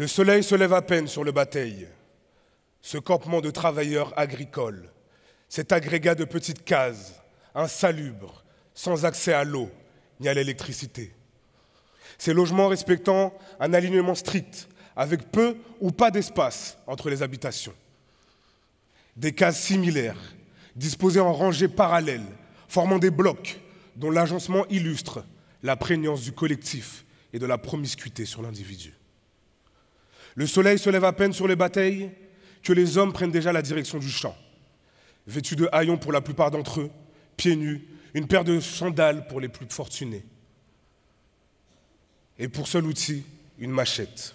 Le soleil se lève à peine sur le bataille, ce campement de travailleurs agricoles, cet agrégat de petites cases, insalubres, sans accès à l'eau ni à l'électricité. Ces logements respectant un alignement strict, avec peu ou pas d'espace entre les habitations. Des cases similaires, disposées en rangées parallèles, formant des blocs dont l'agencement illustre la prégnance du collectif et de la promiscuité sur l'individu. Le soleil se lève à peine sur les batailles que les hommes prennent déjà la direction du champ. Vêtus de haillons pour la plupart d'entre eux, pieds nus, une paire de sandales pour les plus fortunés. Et pour seul outil, une machette.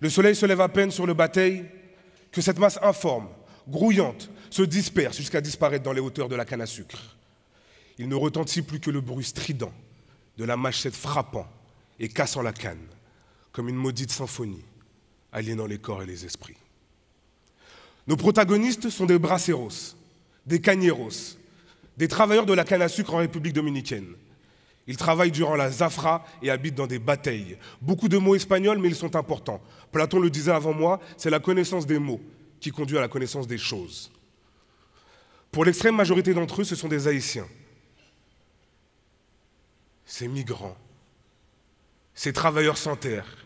Le soleil se lève à peine sur le bataille que cette masse informe, grouillante, se disperse jusqu'à disparaître dans les hauteurs de la canne à sucre. Il ne retentit plus que le bruit strident de la machette frappant et cassant la canne comme une maudite symphonie, aliénant les corps et les esprits. Nos protagonistes sont des brasseros, des canieros, des travailleurs de la canne à sucre en République dominicaine. Ils travaillent durant la zafra et habitent dans des batailles. Beaucoup de mots espagnols, mais ils sont importants. Platon le disait avant moi, c'est la connaissance des mots qui conduit à la connaissance des choses. Pour l'extrême majorité d'entre eux, ce sont des Haïtiens, ces migrants, ces travailleurs sans terre,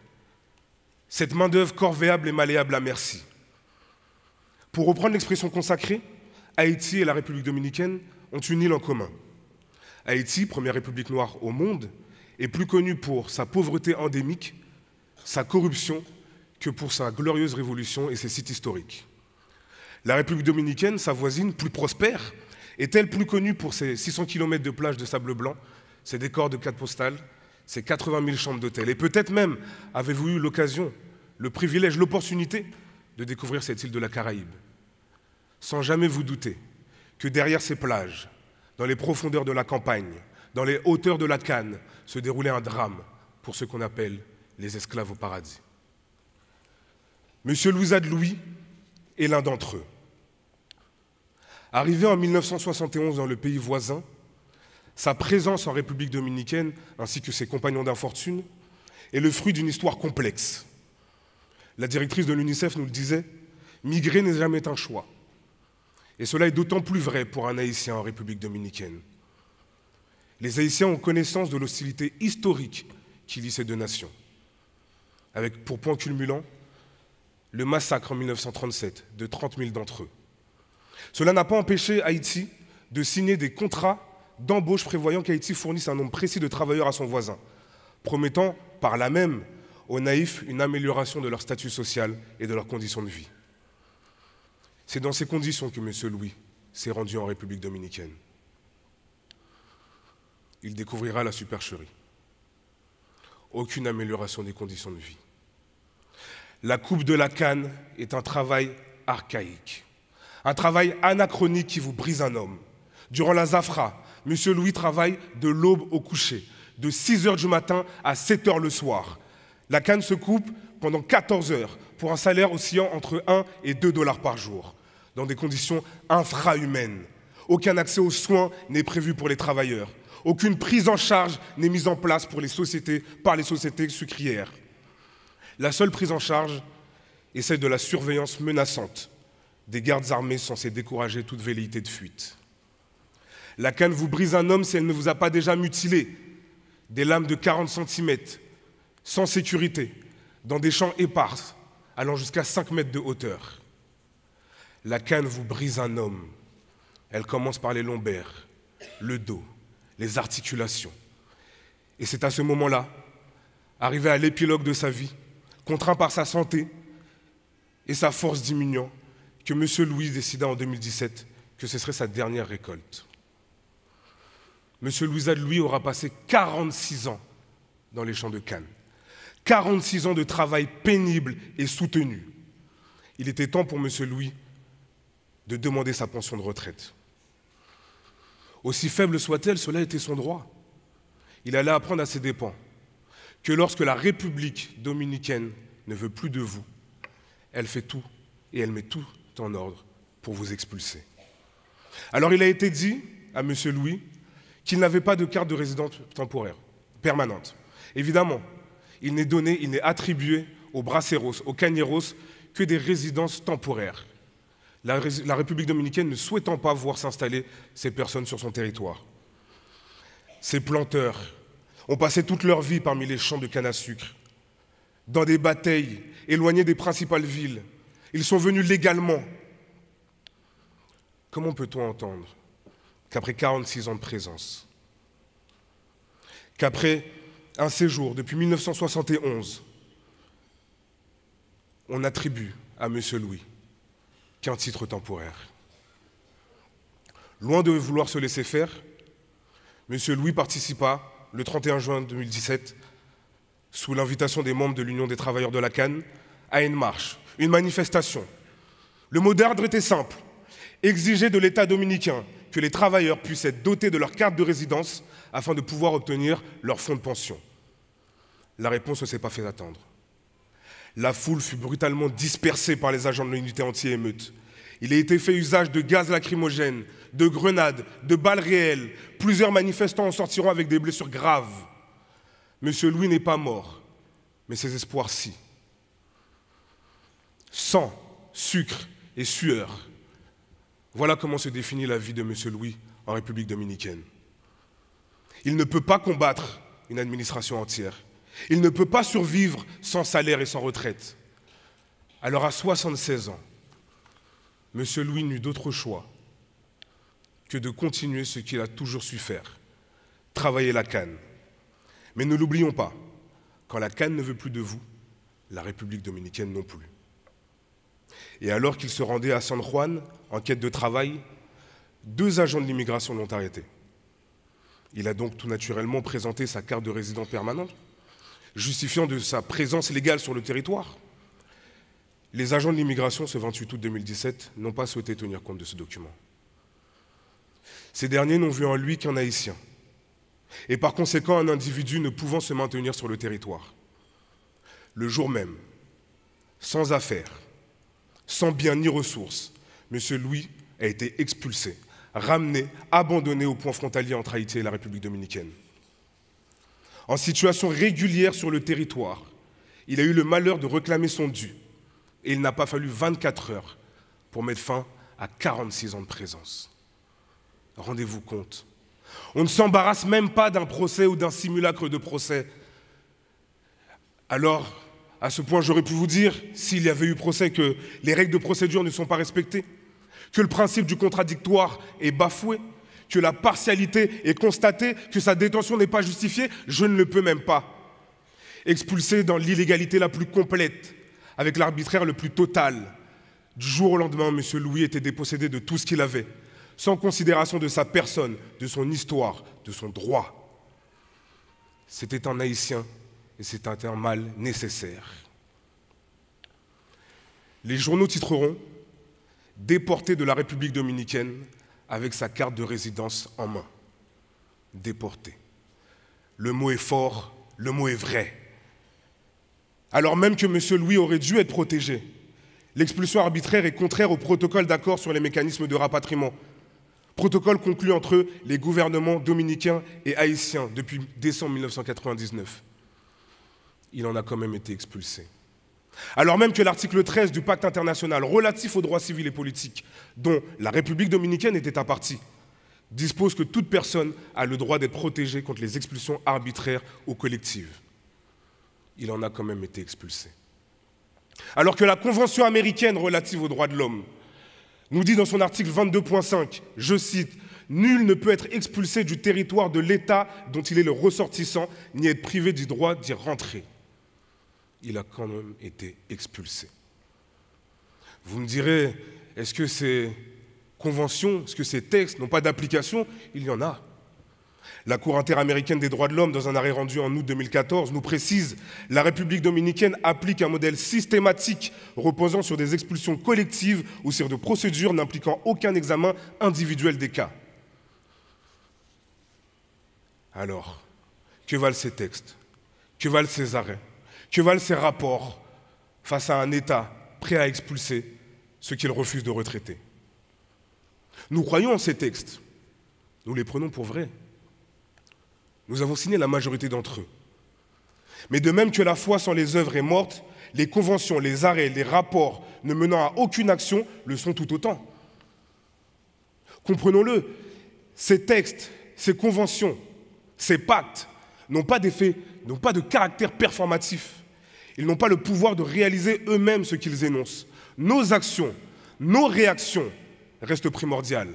cette main-d'œuvre corvéable et malléable à merci. Pour reprendre l'expression consacrée, Haïti et la République dominicaine ont une île en commun. Haïti, première république noire au monde, est plus connue pour sa pauvreté endémique, sa corruption, que pour sa glorieuse révolution et ses sites historiques. La République dominicaine, sa voisine, plus prospère, est-elle plus connue pour ses 600 km de plages de sable blanc, ses décors de quatre postales, ces 80 000 chambres d'hôtel. Et peut-être même avez-vous eu l'occasion, le privilège, l'opportunité de découvrir cette île de la Caraïbe, sans jamais vous douter que derrière ces plages, dans les profondeurs de la campagne, dans les hauteurs de la canne, se déroulait un drame pour ce qu'on appelle les esclaves au paradis. Monsieur Louisa Louis est l'un d'entre eux. Arrivé en 1971 dans le pays voisin, sa présence en République dominicaine, ainsi que ses compagnons d'infortune, est le fruit d'une histoire complexe. La directrice de l'UNICEF nous le disait, migrer n'est jamais un choix. Et cela est d'autant plus vrai pour un Haïtien en République dominicaine. Les Haïtiens ont connaissance de l'hostilité historique qui lie ces deux nations, avec pour point culminant le massacre en 1937 de 30 000 d'entre eux. Cela n'a pas empêché Haïti de signer des contrats d'embauche prévoyant qu'Haïti fournisse un nombre précis de travailleurs à son voisin, promettant par là même aux naïfs une amélioration de leur statut social et de leurs conditions de vie. C'est dans ces conditions que M. Louis s'est rendu en République dominicaine. Il découvrira la supercherie. Aucune amélioration des conditions de vie. La coupe de la canne est un travail archaïque, un travail anachronique qui vous brise un homme. Durant la Zafra, Monsieur Louis travaille de l'aube au coucher, de 6 heures du matin à 7 heures le soir. La canne se coupe pendant 14 heures pour un salaire oscillant entre 1 et 2 dollars par jour, dans des conditions infrahumaines. Aucun accès aux soins n'est prévu pour les travailleurs. Aucune prise en charge n'est mise en place pour les sociétés, par les sociétés sucrières. La seule prise en charge est celle de la surveillance menaçante des gardes armés censés décourager toute velléité de fuite. La canne vous brise un homme si elle ne vous a pas déjà mutilé. Des lames de 40 cm, sans sécurité, dans des champs épars, allant jusqu'à 5 mètres de hauteur. La canne vous brise un homme. Elle commence par les lombaires, le dos, les articulations. Et c'est à ce moment-là, arrivé à l'épilogue de sa vie, contraint par sa santé et sa force diminuant, que M. Louis décida en 2017 que ce serait sa dernière récolte. M. Louis Louis aura passé 46 ans dans les champs de Cannes. 46 ans de travail pénible et soutenu. Il était temps pour M. Louis de demander sa pension de retraite. Aussi faible soit-elle, cela était son droit. Il allait apprendre à ses dépens que lorsque la République dominicaine ne veut plus de vous, elle fait tout et elle met tout en ordre pour vous expulser. Alors il a été dit à M. Louis qu'il n'avait pas de carte de résidence temporaire, permanente. Évidemment, il n'est donné, il n'est attribué aux braceros, aux Caneros, que des résidences temporaires. La, République dominicaine ne souhaitant pas voir s'installer ces personnes sur son territoire. Ces planteurs ont passé toute leur vie parmi les champs de canne à sucre, dans des batailles, éloignées des principales villes. Ils sont venus légalement. Comment peut-on entendre qu'après 46 ans de présence, qu'après un séjour depuis 1971, on attribue à M. Louis qu'un titre temporaire. Loin de vouloir se laisser faire, M. Louis participa le 31 juin 2017, sous l'invitation des membres de l'Union des travailleurs de la Cannes, à une marche, une manifestation. Le mot d'ordre était simple, exiger de l'État dominicain que les travailleurs puissent être dotés de leur carte de résidence afin de pouvoir obtenir leur fonds de pension. La réponse ne s'est pas fait attendre. La foule fut brutalement dispersée par les agents de l'unité anti-émeute. Il a été fait usage de gaz lacrymogène, de grenades, de balles réelles. Plusieurs manifestants en sortiront avec des blessures graves. Monsieur Louis n'est pas mort, mais ses espoirs si. Sang, sucre et sueur, voilà comment se définit la vie de M. Louis en République dominicaine. Il ne peut pas combattre une administration entière. Il ne peut pas survivre sans salaire et sans retraite. Alors à 76 ans, M. Louis n'eut d'autre choix que de continuer ce qu'il a toujours su faire, travailler la canne. Mais ne l'oublions pas, quand la canne ne veut plus de vous, la République dominicaine non plus. Et alors qu'il se rendait à San Juan en quête de travail, deux agents de l'immigration l'ont arrêté. Il a donc tout naturellement présenté sa carte de résident permanent, justifiant de sa présence légale sur le territoire. Les agents de l'immigration, ce 28 août 2017, n'ont pas souhaité tenir compte de ce document. Ces derniers n'ont vu en lui qu'un Haïtien, et par conséquent un individu ne pouvant se maintenir sur le territoire. Le jour même, sans affaire sans bien ni ressources, M. Louis a été expulsé, ramené, abandonné au point frontalier entre Haïti et la République dominicaine. En situation régulière sur le territoire, il a eu le malheur de réclamer son dû et il n'a pas fallu 24 heures pour mettre fin à 46 ans de présence. Rendez-vous compte. On ne s'embarrasse même pas d'un procès ou d'un simulacre de procès. Alors, à ce point, j'aurais pu vous dire, s'il y avait eu procès, que les règles de procédure ne sont pas respectées, que le principe du contradictoire est bafoué, que la partialité est constatée, que sa détention n'est pas justifiée, je ne le peux même pas. Expulsé dans l'illégalité la plus complète, avec l'arbitraire le plus total, du jour au lendemain, M. Louis était dépossédé de tout ce qu'il avait, sans considération de sa personne, de son histoire, de son droit. C'était un Haïtien et c'est un terme mal nécessaire. Les journaux titreront Déporté de la République dominicaine avec sa carte de résidence en main. Déporté. Le mot est fort, le mot est vrai. Alors même que M. Louis aurait dû être protégé, l'expulsion arbitraire est contraire au protocole d'accord sur les mécanismes de rapatriement. Protocole conclu entre les gouvernements dominicains et haïtiens depuis décembre 1999 il en a quand même été expulsé. Alors même que l'article 13 du pacte international relatif aux droits civils et politiques, dont la République dominicaine était à dispose que toute personne a le droit d'être protégée contre les expulsions arbitraires ou collectives. Il en a quand même été expulsé. Alors que la Convention américaine relative aux droits de l'homme nous dit dans son article 22.5, je cite, Nul ne peut être expulsé du territoire de l'État dont il est le ressortissant, ni être privé du droit d'y rentrer il a quand même été expulsé. Vous me direz, est-ce que ces conventions, est-ce que ces textes n'ont pas d'application Il y en a. La Cour interaméricaine des droits de l'homme, dans un arrêt rendu en août 2014, nous précise la République dominicaine applique un modèle systématique reposant sur des expulsions collectives ou sur des procédures n'impliquant aucun examen individuel des cas. Alors, que valent ces textes Que valent ces arrêts que valent ces rapports face à un État prêt à expulser ceux qu'il refuse de retraiter Nous croyons en ces textes. Nous les prenons pour vrais. Nous avons signé la majorité d'entre eux. Mais de même que la foi sans les œuvres est morte, les conventions, les arrêts, les rapports ne menant à aucune action le sont tout autant. Comprenons-le, ces textes, ces conventions, ces pactes n'ont pas d'effet n'ont pas de caractère performatif. Ils n'ont pas le pouvoir de réaliser eux-mêmes ce qu'ils énoncent. Nos actions, nos réactions restent primordiales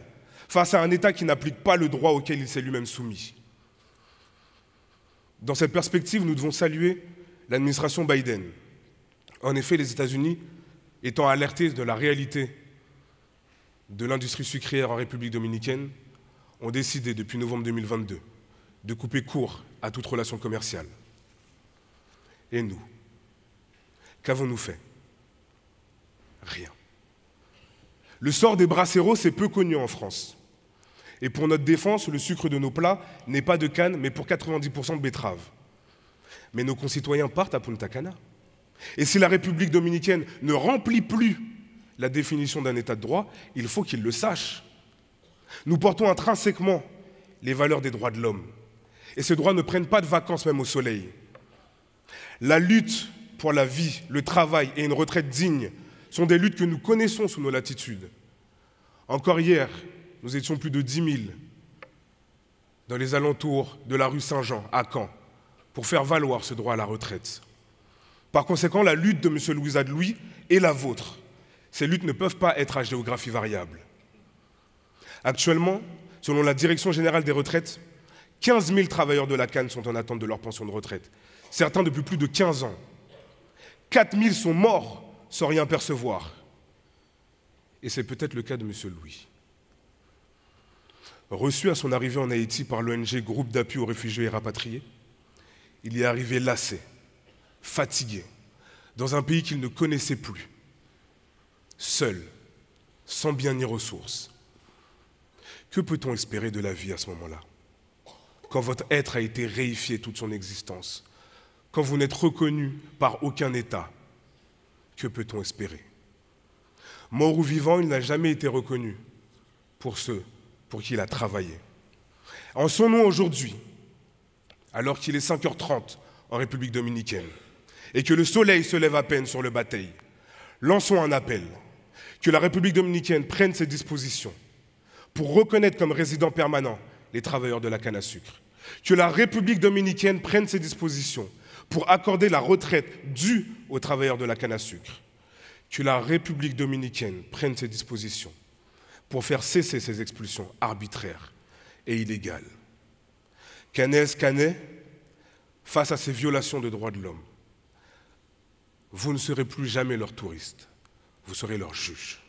face à un État qui n'applique pas le droit auquel il s'est lui-même soumis. Dans cette perspective, nous devons saluer l'administration Biden. En effet, les États-Unis, étant alertés de la réalité de l'industrie sucrière en République dominicaine, ont décidé depuis novembre 2022 de couper court à toute relation commerciale. Et nous Qu'avons-nous fait Rien. Le sort des brasseros, c'est peu connu en France. Et pour notre défense, le sucre de nos plats n'est pas de canne, mais pour 90% de betterave. Mais nos concitoyens partent à Punta Cana. Et si la République dominicaine ne remplit plus la définition d'un État de droit, il faut qu'ils le sachent. Nous portons intrinsèquement les valeurs des droits de l'homme. Et ces droits ne prennent pas de vacances même au soleil. La lutte pour la vie, le travail et une retraite digne sont des luttes que nous connaissons sous nos latitudes. Encore hier, nous étions plus de 10 000 dans les alentours de la rue Saint-Jean à Caen pour faire valoir ce droit à la retraite. Par conséquent, la lutte de M. Louis est la vôtre. Ces luttes ne peuvent pas être à géographie variable. Actuellement, selon la Direction générale des retraites, 15 000 travailleurs de la Cannes sont en attente de leur pension de retraite certains depuis plus de 15 ans. 4000 sont morts sans rien percevoir. Et c'est peut-être le cas de M. Louis. Reçu à son arrivée en Haïti par l'ONG Groupe d'appui aux réfugiés et rapatriés, il y est arrivé lassé, fatigué, dans un pays qu'il ne connaissait plus, seul, sans bien ni ressources. Que peut-on espérer de la vie à ce moment-là, quand votre être a été réifié toute son existence quand vous n'êtes reconnu par aucun État, que peut-on espérer Mort ou vivant, il n'a jamais été reconnu pour ceux pour qui il a travaillé. En son nom aujourd'hui, alors qu'il est 5h30 en République dominicaine et que le soleil se lève à peine sur le bataille, lançons un appel que la République dominicaine prenne ses dispositions pour reconnaître comme résidents permanents les travailleurs de la canne à sucre. Que la République dominicaine prenne ses dispositions pour accorder la retraite due aux travailleurs de la canne à sucre, que la République dominicaine prenne ses dispositions pour faire cesser ces expulsions arbitraires et illégales. Canès Canet, face à ces violations de droits de l'homme, vous ne serez plus jamais leurs touristes, vous serez leurs juge.